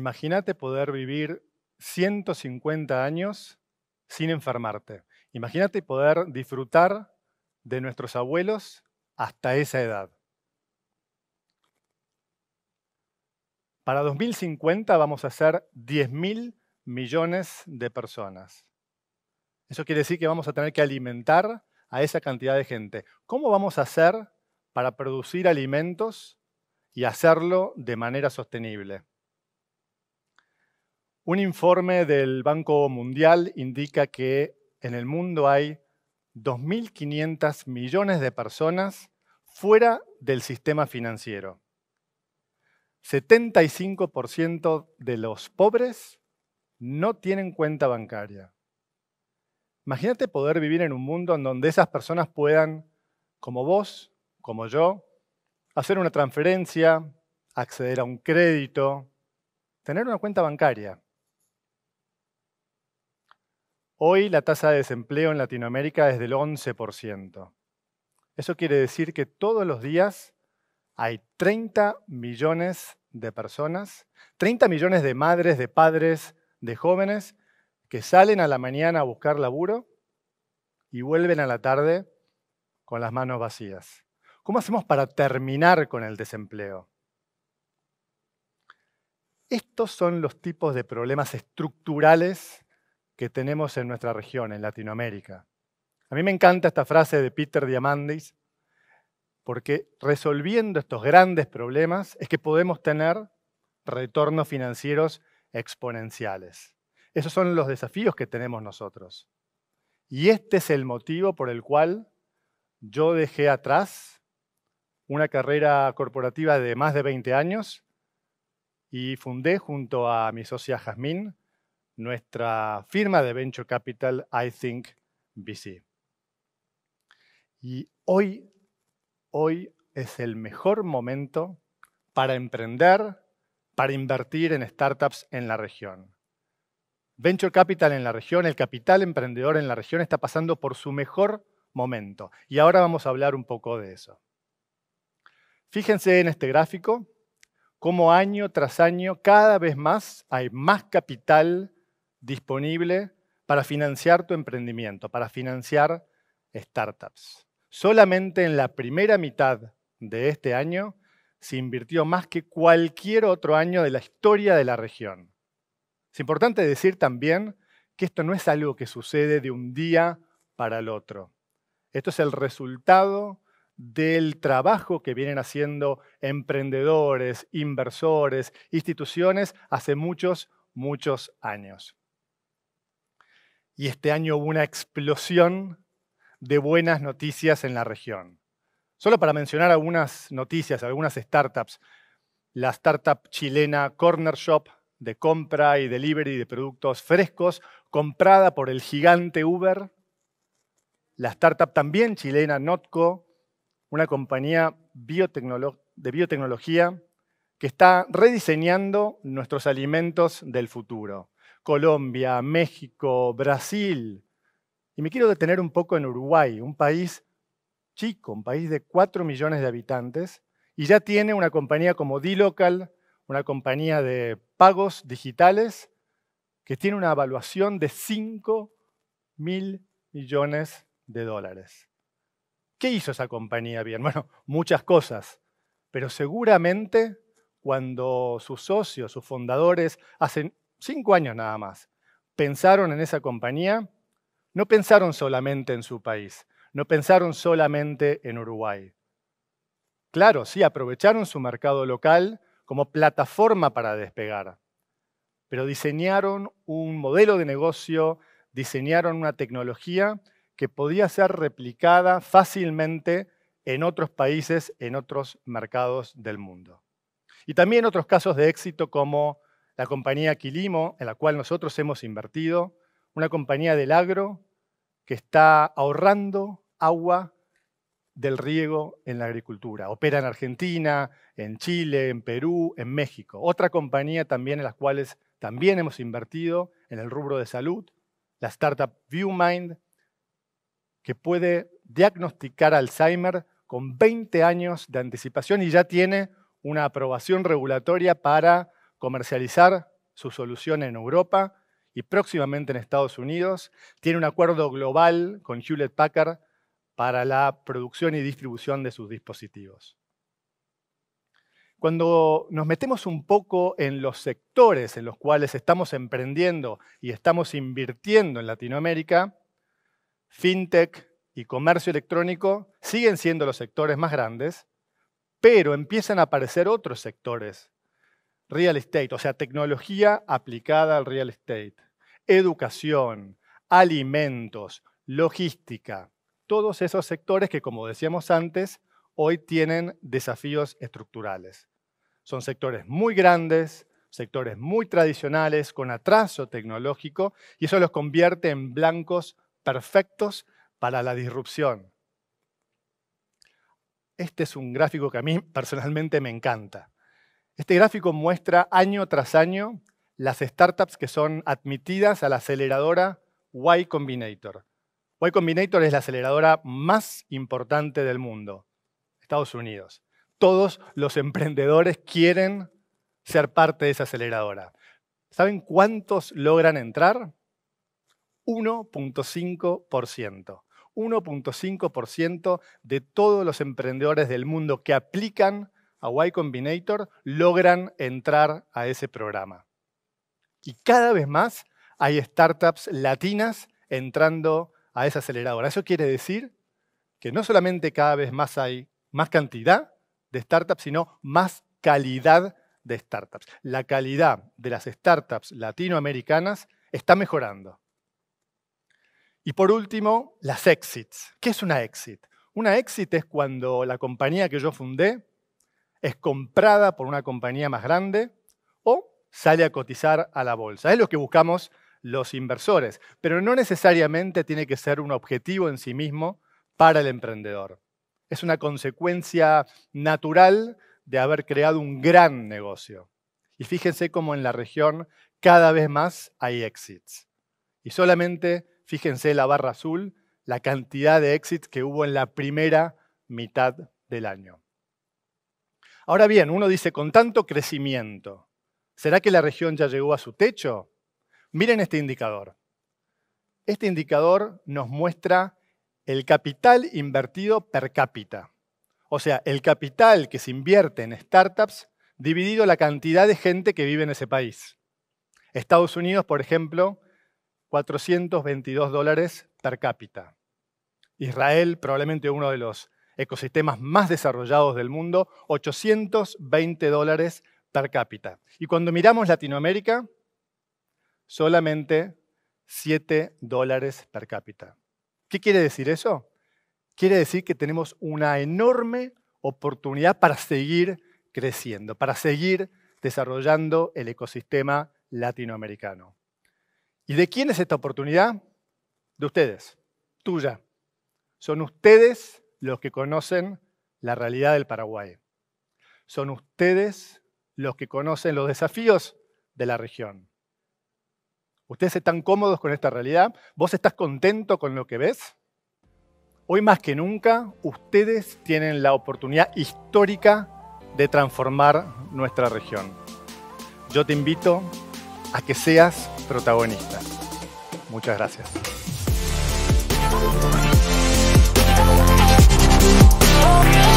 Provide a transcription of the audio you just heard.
Imagínate poder vivir 150 años sin enfermarte. Imagínate poder disfrutar de nuestros abuelos hasta esa edad. Para 2050 vamos a ser 10 mil millones de personas. Eso quiere decir que vamos a tener que alimentar a esa cantidad de gente. ¿Cómo vamos a hacer para producir alimentos y hacerlo de manera sostenible? Un informe del Banco Mundial indica que en el mundo hay 2.500 millones de personas fuera del sistema financiero. 75% de los pobres no tienen cuenta bancaria. Imagínate poder vivir en un mundo en donde esas personas puedan, como vos, como yo, hacer una transferencia, acceder a un crédito, tener una cuenta bancaria. Hoy la tasa de desempleo en Latinoamérica es del 11%. Eso quiere decir que todos los días hay 30 millones de personas, 30 millones de madres, de padres, de jóvenes que salen a la mañana a buscar laburo y vuelven a la tarde con las manos vacías. ¿Cómo hacemos para terminar con el desempleo? Estos son los tipos de problemas estructurales que tenemos en nuestra región, en Latinoamérica. A mí me encanta esta frase de Peter Diamandis, porque resolviendo estos grandes problemas es que podemos tener retornos financieros exponenciales. Esos son los desafíos que tenemos nosotros. Y este es el motivo por el cual yo dejé atrás una carrera corporativa de más de 20 años y fundé junto a mi socia Jazmín nuestra firma de Venture Capital, I think VC. Y hoy, hoy es el mejor momento para emprender, para invertir en startups en la región. Venture Capital en la región, el capital emprendedor en la región está pasando por su mejor momento. Y ahora vamos a hablar un poco de eso. Fíjense en este gráfico cómo año tras año cada vez más hay más capital disponible para financiar tu emprendimiento, para financiar startups. Solamente en la primera mitad de este año se invirtió más que cualquier otro año de la historia de la región. Es importante decir también que esto no es algo que sucede de un día para el otro. Esto es el resultado del trabajo que vienen haciendo emprendedores, inversores, instituciones hace muchos, muchos años y este año hubo una explosión de buenas noticias en la región. Solo para mencionar algunas noticias, algunas startups. La startup chilena Corner Shop de compra y delivery de productos frescos, comprada por el gigante Uber. La startup también chilena Notco, una compañía de biotecnología que está rediseñando nuestros alimentos del futuro. Colombia, México, Brasil. Y me quiero detener un poco en Uruguay, un país chico, un país de 4 millones de habitantes, y ya tiene una compañía como D-Local, una compañía de pagos digitales, que tiene una evaluación de 5 mil millones de dólares. ¿Qué hizo esa compañía bien? Bueno, muchas cosas, pero seguramente cuando sus socios, sus fundadores, hacen cinco años nada más, pensaron en esa compañía, no pensaron solamente en su país, no pensaron solamente en Uruguay. Claro, sí, aprovecharon su mercado local como plataforma para despegar, pero diseñaron un modelo de negocio, diseñaron una tecnología que podía ser replicada fácilmente en otros países, en otros mercados del mundo. Y también otros casos de éxito como la compañía Quilimo, en la cual nosotros hemos invertido, una compañía del agro que está ahorrando agua del riego en la agricultura. Opera en Argentina, en Chile, en Perú, en México. Otra compañía también en las cuales también hemos invertido en el rubro de salud, la startup ViewMind, que puede diagnosticar Alzheimer con 20 años de anticipación y ya tiene una aprobación regulatoria para comercializar su solución en Europa y próximamente en Estados Unidos. Tiene un acuerdo global con Hewlett Packard para la producción y distribución de sus dispositivos. Cuando nos metemos un poco en los sectores en los cuales estamos emprendiendo y estamos invirtiendo en Latinoamérica, fintech y comercio electrónico siguen siendo los sectores más grandes, pero empiezan a aparecer otros sectores real estate, o sea, tecnología aplicada al real estate, educación, alimentos, logística, todos esos sectores que, como decíamos antes, hoy tienen desafíos estructurales. Son sectores muy grandes, sectores muy tradicionales, con atraso tecnológico, y eso los convierte en blancos perfectos para la disrupción. Este es un gráfico que a mí personalmente me encanta. Este gráfico muestra año tras año las startups que son admitidas a la aceleradora Y Combinator. Y Combinator es la aceleradora más importante del mundo, Estados Unidos. Todos los emprendedores quieren ser parte de esa aceleradora. ¿Saben cuántos logran entrar? 1.5%. 1.5% de todos los emprendedores del mundo que aplican a Y Combinator, logran entrar a ese programa. Y cada vez más hay startups latinas entrando a esa aceleradora. Eso quiere decir que no solamente cada vez más hay más cantidad de startups, sino más calidad de startups. La calidad de las startups latinoamericanas está mejorando. Y por último, las exits. ¿Qué es una exit? Una exit es cuando la compañía que yo fundé es comprada por una compañía más grande o sale a cotizar a la bolsa. Es lo que buscamos los inversores, pero no necesariamente tiene que ser un objetivo en sí mismo para el emprendedor. Es una consecuencia natural de haber creado un gran negocio. Y fíjense cómo en la región cada vez más hay exits. Y solamente, fíjense la barra azul, la cantidad de exits que hubo en la primera mitad del año. Ahora bien, uno dice, con tanto crecimiento, ¿será que la región ya llegó a su techo? Miren este indicador. Este indicador nos muestra el capital invertido per cápita. O sea, el capital que se invierte en startups dividido la cantidad de gente que vive en ese país. Estados Unidos, por ejemplo, 422 dólares per cápita. Israel, probablemente uno de los ecosistemas más desarrollados del mundo, 820 dólares per cápita. Y cuando miramos Latinoamérica, solamente 7 dólares per cápita. ¿Qué quiere decir eso? Quiere decir que tenemos una enorme oportunidad para seguir creciendo, para seguir desarrollando el ecosistema latinoamericano. ¿Y de quién es esta oportunidad? De ustedes, tuya. Son ustedes los que conocen la realidad del Paraguay. Son ustedes los que conocen los desafíos de la región. ¿Ustedes están cómodos con esta realidad? ¿Vos estás contento con lo que ves? Hoy más que nunca, ustedes tienen la oportunidad histórica de transformar nuestra región. Yo te invito a que seas protagonista. Muchas gracias. okay